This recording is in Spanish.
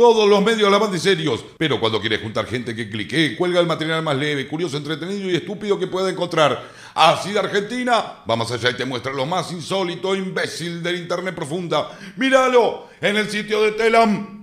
Todos los medios alaban de serios, pero cuando quieres juntar gente que clique, cuelga el material más leve, curioso, entretenido y estúpido que pueda encontrar. Así de Argentina, vamos allá y te muestra lo más insólito, imbécil del Internet profunda. ¡Míralo! En el sitio de Telam